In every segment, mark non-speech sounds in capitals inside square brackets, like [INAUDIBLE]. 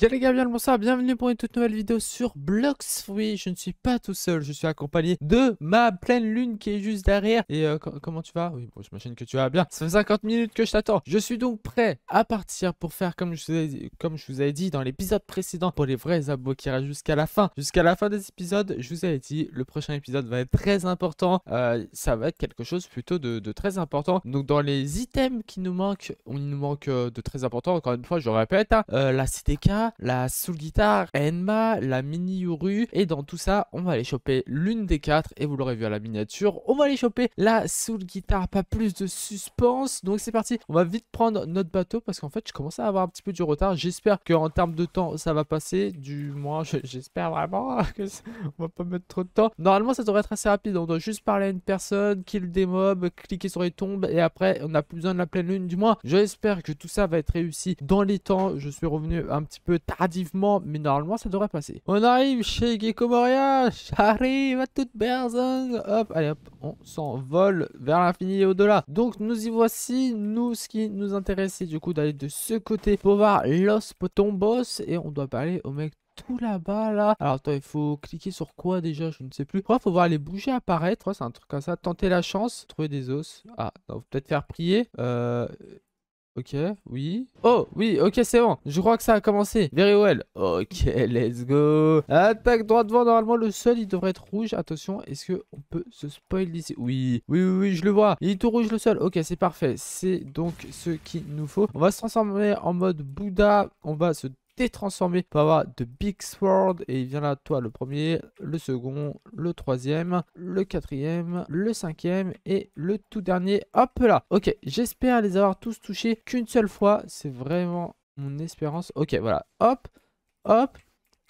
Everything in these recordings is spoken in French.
Yo les gars, bien le bonsoir, bienvenue pour une toute nouvelle vidéo sur Blocks. Oui, je ne suis pas tout seul, je suis accompagné de ma pleine lune qui est juste derrière. Et euh, comment tu vas Oui, bon, j'imagine que tu vas bien. Ça fait 50 minutes que je t'attends. Je suis donc prêt à partir pour faire comme je vous ai comme je vous avais dit dans l'épisode précédent pour les vrais abos qui restent jusqu'à la fin. Jusqu'à la fin des épisodes, je vous avais dit, le prochain épisode va être très important. Euh, ça va être quelque chose plutôt de, de, très important. Donc dans les items qui nous manquent, on nous manque euh, de très important. Encore une fois, je répète, hein, la CTK la Soul Guitar, Enma, la Mini Yuru, Et dans tout ça, on va aller choper l'une des quatre. Et vous l'aurez vu à la miniature, on va aller choper la Soul Guitar. Pas plus de suspense. Donc c'est parti. On va vite prendre notre bateau parce qu'en fait, je commence à avoir un petit peu du retard. J'espère qu'en termes de temps, ça va passer. Du moins, j'espère vraiment [LAUGHS] que on va pas mettre trop de temps. Normalement, ça devrait être assez rapide. On doit juste parler à une personne, kill des mobs, cliquer sur les tombes. Et après, on n'a plus besoin de la pleine lune. Du moins, j'espère que tout ça va être réussi dans les temps. Je suis revenu un petit peu tardivement, mais normalement ça devrait passer. On arrive chez moria arrive à toute personne Hop, allez hop, on s'envole vers l'infini et au-delà. Donc nous y voici, nous ce qui nous c'est du coup d'aller de ce côté pour voir Los boss et on doit parler au mec tout là-bas, là. Alors, toi il faut cliquer sur quoi déjà Je ne sais plus. Quoi, faut voir les bouger apparaître. C'est un truc comme ça. Tenter la chance. Trouver des os. à ah, peut-être faire prier. Euh, Ok, oui. Oh, oui, ok, c'est bon. Je crois que ça a commencé. Very well. Ok, let's go. Attaque droit devant. Normalement, le sol, il devrait être rouge. Attention, est-ce qu'on peut se spoil ici oui. oui, oui, oui, je le vois. Il est tout rouge, le sol. Ok, c'est parfait. C'est donc ce qu'il nous faut. On va se transformer en mode Bouddha. On va se transformé On bah avoir de Big Sword et il vient là, toi, le premier, le second, le troisième, le quatrième, le cinquième et le tout dernier. Hop là Ok, j'espère les avoir tous touchés qu'une seule fois. C'est vraiment mon espérance. Ok, voilà. Hop, hop,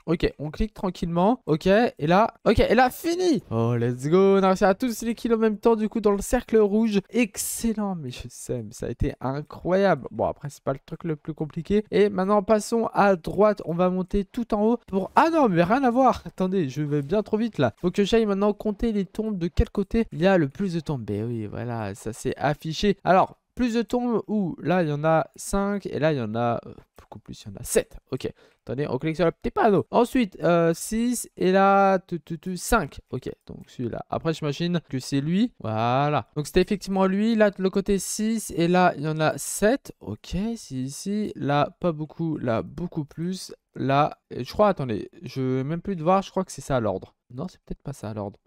Ok, on clique tranquillement. Ok, et là, ok, et là, fini Oh, let's go On a réussi à tous les kills en même temps, du coup, dans le cercle rouge. Excellent, mais je sais, mais ça a été incroyable. Bon, après, c'est pas le truc le plus compliqué. Et maintenant, passons à droite. On va monter tout en haut pour... Ah non, mais rien à voir [LAUGHS] Attendez, je vais bien trop vite, là. Faut que j'aille maintenant compter les tombes, de quel côté il y a le plus de tombes. ben oui, voilà, ça s'est affiché. Alors, plus de tombes ou là il y en a 5 et là il y en a euh, beaucoup plus, il y en a 7. Ok, attendez, on clique sur le petit panneau. Ensuite, 6 euh, et là, tout 5. Ok, donc celui-là. Après, je j'imagine que c'est lui. Voilà. Donc c'était effectivement lui. Là, le côté 6 et là, il y en a 7. Ok, si ici. Là, pas beaucoup. Là, beaucoup plus. Là, je crois, attendez, je même plus de voir, je crois que c'est ça l'ordre. Non, c'est peut-être pas ça l'ordre.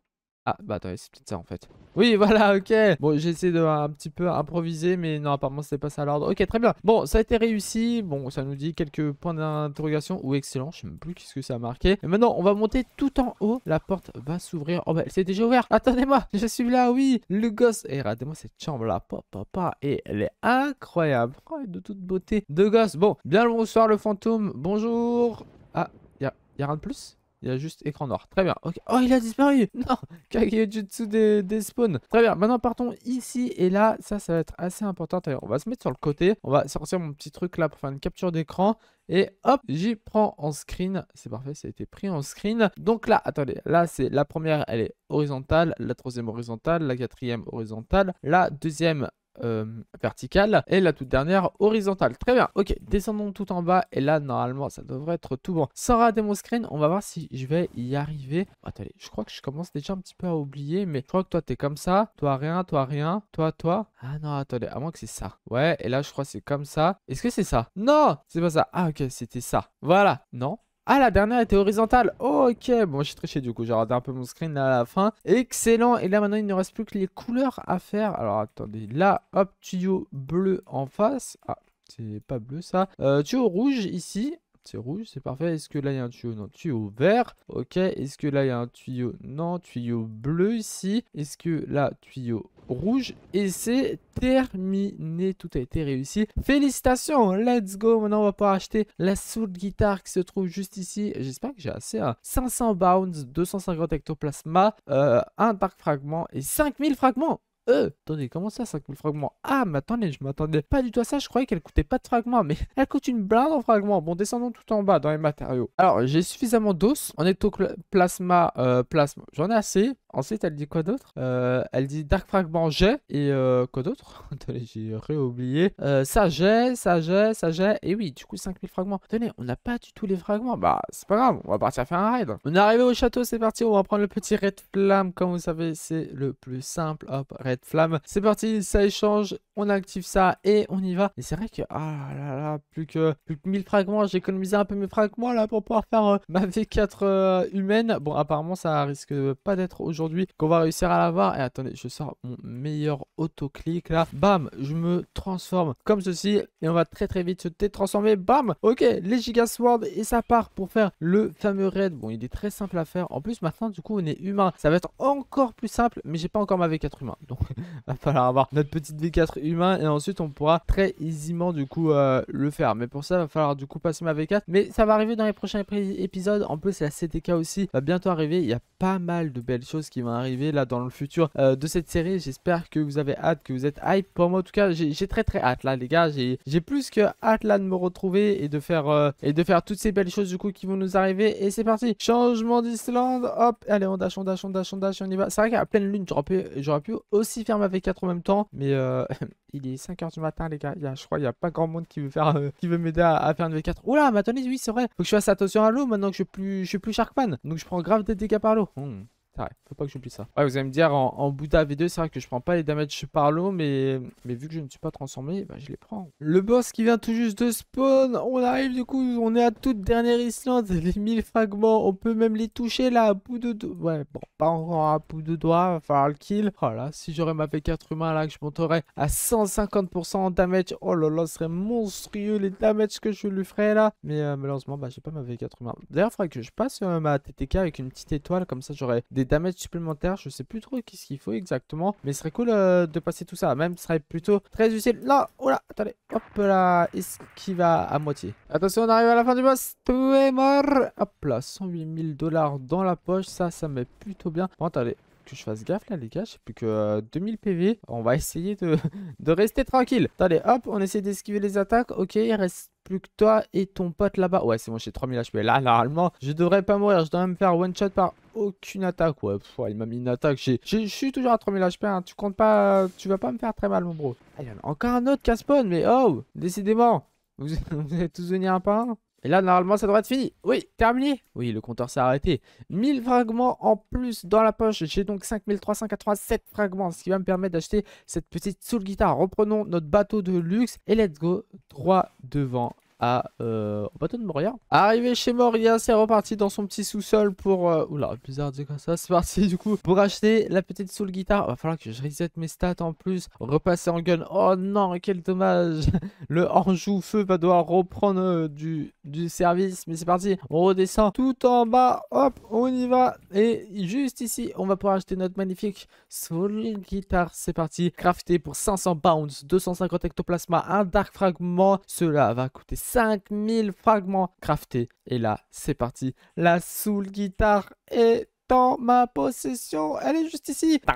Ah, bah attendez, c'est peut-être ça en fait. Oui, [LAUGHS] voilà, ok. Bon, j'ai essayé de un, petit peu improviser, mais non, apparemment, c'était pas ça l'ordre. Ok, très bien. Bon, ça a été réussi. Bon, ça nous dit quelques points d'interrogation ou excellent. Je sais même plus qu'est-ce que ça a marqué. Et maintenant, on va monter tout en haut. La porte va s'ouvrir. Oh, bah, elle s'est déjà ouverte Attendez-moi, je suis là, oui. Le gosse. Et regardez-moi cette chambre-là. Papa, et elle est incroyable. Oh, de toute beauté. De gosse. Bon, bien le bonsoir, le fantôme. Bonjour. Ah, y'a y a rien de plus il y a juste écran noir. Très bien. Oh, il a disparu [LAUGHS] Non du dessous des spawns. Très bien. Maintenant, partons ici et là. Ça, ça va être assez important. D'ailleurs, on va se mettre sur le côté. On va sortir mon petit truc là pour faire une capture d'écran. Et hop, j'y prends en screen. C'est parfait, ça a été pris en screen. Donc là, attendez, là c'est la première, elle est horizontale, la troisième horizontale, la quatrième horizontale, la deuxième euh, verticale et la toute dernière horizontale. Très bien, ok, descendons tout en bas et là normalement ça devrait être tout bon. Sora mon Screen, on va voir si je vais y arriver. Attendez, je crois que je commence déjà un petit peu à oublier, mais je crois que toi t'es comme ça, toi rien, toi rien, toi, toi. Ah non, attendez, à moins que c'est ça. Ouais, et là je crois c'est comme ça. Est-ce que c'est ça Non, c'est pas ça. Ah ok, c'était ça. Voilà, non ah, la dernière était horizontale. ok. Bon, j'ai triché du coup. J'ai raté un peu mon screen là, à la fin. Excellent. Et là, maintenant, il ne reste plus que les couleurs à faire. Alors, attendez. Là, hop, tuyau bleu en face. Ah, c'est pas bleu ça. Euh, tuyau rouge ici. C'est rouge, c'est parfait. Est-ce que là, il y a un tuyau Non, tuyau vert. Ok. Est-ce que là, il y a un tuyau Non, tuyau bleu ici. Est-ce que là, tuyau rouge et c'est terminé. Tout a été réussi. Félicitations, let's go. Maintenant, on va pouvoir acheter la sourde guitare qui se trouve juste ici. J'espère que j'ai assez. à hein. 500 bounds, 250 ectoplasma, euh, un parc fragment et 5000 fragments. Euh, attendez, comment ça 5000 fragments Ah, mais attendez, je m'attendais pas du tout à ça, je croyais qu'elle coûtait pas de fragments, mais [LAUGHS] elle coûte une blinde en fragments. Bon, descendons tout en bas dans les matériaux. Alors, j'ai suffisamment d'os, en ectoplasma, plasma. Euh, plasma, j'en ai assez, Ensuite, elle dit quoi d'autre euh, Elle dit Dark Fragment jet et euh, quoi d'autre [LAUGHS] Attendez, j'ai réoublié. Euh, ça j'ai, ça j'ai, ça j'ai. Et oui, du coup, 5000 fragments. Tenez, on n'a pas du tout les fragments. Bah, c'est pas grave, on va partir faire un raid. On est arrivé au château, c'est parti. On va prendre le petit Red flamme. Comme vous savez, c'est le plus simple. Hop, Red flamme. C'est parti, ça échange. On active ça et on y va. Et c'est vrai que, ah là là, plus que, plus que 1000 fragments. J'ai économisé un peu mes fragments là pour pouvoir faire euh, ma V4 humaine. Bon, apparemment, ça risque pas d'être aujourd'hui qu'on va réussir à l'avoir. Et attendez, je sors mon meilleur autoclic là. Bam, je me transforme comme ceci et on va très très vite se détransformer Bam Ok, les gigas Sword et ça part pour faire le fameux raid. Bon, il est très simple à faire. En plus, maintenant, du coup, on est humain. Ça va être encore plus simple, mais j'ai pas encore ma V4 humain. [LAUGHS] Donc, va falloir avoir notre petite V4 humain et ensuite, on pourra très aisément, du coup, euh, le faire. Mais pour ça, va falloir, du coup, passer ma V4. Mais ça va arriver dans les prochains épisodes. En plus, la CTK aussi va bientôt arriver. Il y a pas mal de belles choses qui va arriver là dans le futur euh, de cette série. J'espère que vous avez hâte, que vous êtes hype. Pour moi, en tout cas, j'ai très très hâte là, les gars. J'ai plus que hâte là de me retrouver et de faire euh, et de faire toutes ces belles choses du coup qui vont nous arriver. Et c'est parti. Changement d'Islande. Hop, allez, on dash, on dash, on dash, on dash, on y va. C'est vrai qu'à pleine lune, j'aurais pu, aussi faire ma V4 en même temps, mais euh, [LAUGHS] il est 5h du matin, les gars. Il je crois, qu'il n'y a pas grand monde qui veut faire, qui veut m'aider à, faire une V4. Oula, ma attendez, oui, c'est vrai. Faut que je fasse attention à l'eau maintenant que je suis plus, je suis plus Sharkman. Donc je prends grave des dégâts par l'eau. Hmm. C'est faut pas que j'oublie ça. Ouais, vous allez me dire, en, en Bouddha V2, c'est vrai que je prends pas les damages par l'eau, mais, mais vu que je ne suis pas transformé, bah, je les prends. Le boss qui vient tout juste de spawn, on arrive du coup, on est à toute dernière Islande, [LAUGHS] les 1000 fragments, on peut même les toucher là, à bout de doigts. Ouais, bon, pas encore à bout de doigts, va falloir le kill. Oh là, si j'aurais ma V4 humain là, que je monterais à 150% en damage, oh là là, ce serait monstrueux les damage que je lui ferais là. Mais euh, malheureusement, bah, j'ai pas ma V4 humain. D'ailleurs, il faudrait que je passe euh, ma TTK avec une petite étoile, comme ça j'aurais des des damages supplémentaires. Je sais plus trop qu'est-ce qu'il faut exactement. Mais ce serait cool euh, de passer tout ça. Même serait plutôt très utile. Là, oh là, attendez. Hop là, esquive à, moitié. Attention, on arrive à la fin du boss. Tout est mort. Hop là, 108 000 dollars dans la poche. Ça, ça met plutôt bien. Bon, attendez que je fasse gaffe là les gars, je sais plus que 2000 euh, PV. On va essayer [LAUGHS] de, rester tranquille. Attendez, hop, on essaie d'esquiver les attaques. Ok, il reste plus que toi et ton pote là-bas. Ouais, c'est bon, j'ai 3000 HP. Là, normalement, je devrais pas mourir. Je dois même faire one shot par aucune attaque. Ouais, il m'a mis une attaque. Je suis toujours à 3000 HP. Hein, tu comptes pas. Tu vas pas me faire très mal, mon bro. Ah, encore un autre qui a mais oh Décidément Vous, [LAUGHS] vous tous venus un pain et là, normalement, ça devrait être fini. Oui, terminé. Oui, le compteur s'est arrêté. 1000 fragments en plus dans la poche. J'ai donc 5387 fragments, ce qui va me permettre d'acheter cette petite soul guitare. Reprenons notre bateau de luxe et let's go droit devant à euh, au bateau de Moria. Arrivé chez Moria, c'est reparti dans son petit sous-sol pour... Euh, oula, bizarre de dire ça. [LAUGHS] C'est parti du coup pour acheter la petite soul guitare. Va falloir que je reset mes stats en plus. Repasser en gun. Oh non, quel dommage. [LAUGHS] Le enjou feu va devoir reprendre euh, du, du service. Mais c'est parti, on redescend tout en bas. Hop, on y va. Et juste ici, on va pouvoir acheter notre magnifique soul guitare. C'est parti. Crafté pour 500 pounds, 250 ectoplasma, un dark fragment. Cela va coûter 5000 fragments craftés. Et là, c'est parti. La soul guitare est dans ma possession. Elle est juste ici. Oh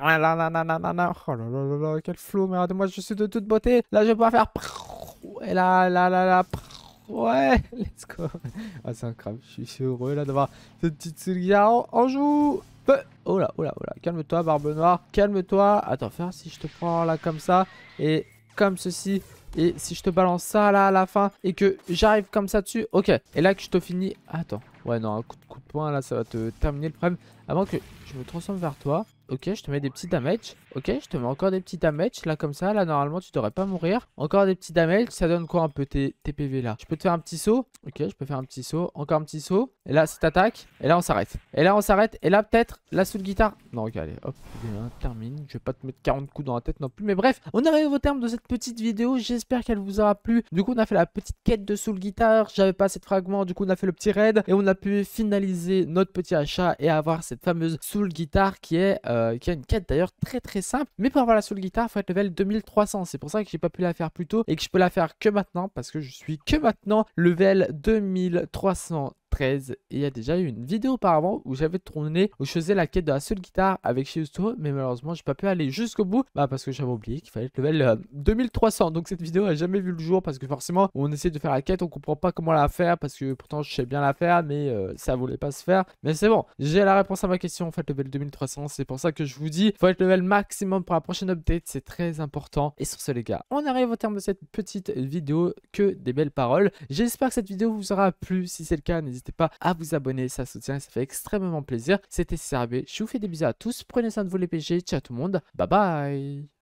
quel flou. Mais regardez-moi, je suis de toute beauté. Là, je vais pouvoir faire. Et là, là, là, là. Ouais, [LAUGHS] let's go. Ah, c'est incroyable. Je suis heureux là d'avoir cette petite soul guitare en joue. Euh, oh là, oh là, oh là, calme-toi, barbe noire, calme-toi. Attends, faire si je te prends là comme ça et comme ceci. Et si je te balance ça là à la fin et que j'arrive comme ça dessus, ok. Et là que je te finis... Attends, Ouais, non, un coup de, poing, là, ça va te terminer le problème. Avant que je me transforme vers toi. Ok, je te mets des petits damage. Ok, je te mets encore des petits damage, Là, comme ça, là, normalement, tu devrais pas mourir. Encore des petits damage. Ça donne quoi un peu tes, PV là Je peux te faire un petit saut. Ok, je peux faire un petit saut. Encore un petit saut. Et là, c'est attaque. Et là, on s'arrête. Et là, on s'arrête. Et là, peut-être, la sous guitare. Non, ok, allez, hop, eh bien, termine. Je vais pas te mettre 40 coups dans la tête non plus. Mais bref, on arrive au terme de cette petite vidéo. J'espère qu'elle vous aura plu. Du coup, on a fait la petite quête de sous guitare. J'avais pas assez de Du coup, on a fait le petit raid. Et on a pu finaliser notre petit achat et avoir cette fameuse Soul Guitar qui est euh, qui a une quête d'ailleurs très très simple. Mais pour avoir la Soul Guitar, il faut être level 2300. C'est pour ça que j'ai pas pu la faire plus tôt et que je peux la faire que maintenant parce que je suis que maintenant level 2300 il y a déjà eu une vidéo auparavant où j'avais tourné où je faisais la quête de la seule guitare avec Shizuto mais malheureusement j'ai pas pu aller jusqu'au bout bah, parce que j'avais oublié qu'il fallait être level 2300 euh, donc cette vidéo n'a jamais vu le jour parce que forcément on essaie de faire la quête on comprend pas comment la faire parce que pourtant je sais bien la faire mais ça euh, ça voulait pas se faire mais c'est bon j'ai la réponse à ma question en fait, level 2300 c'est pour ça que je vous dis faut être level maximum pour la prochaine update c'est très important et sur ce les gars on arrive au terme de cette petite vidéo que des belles paroles j'espère que cette vidéo vous aura plu si c'est le cas n'hésitez pas à vous abonner, ça soutient, ça fait extrêmement plaisir. C'était CRB, je vous fais des bisous à tous, prenez soin de vous les PG, ciao tout le monde, bye bye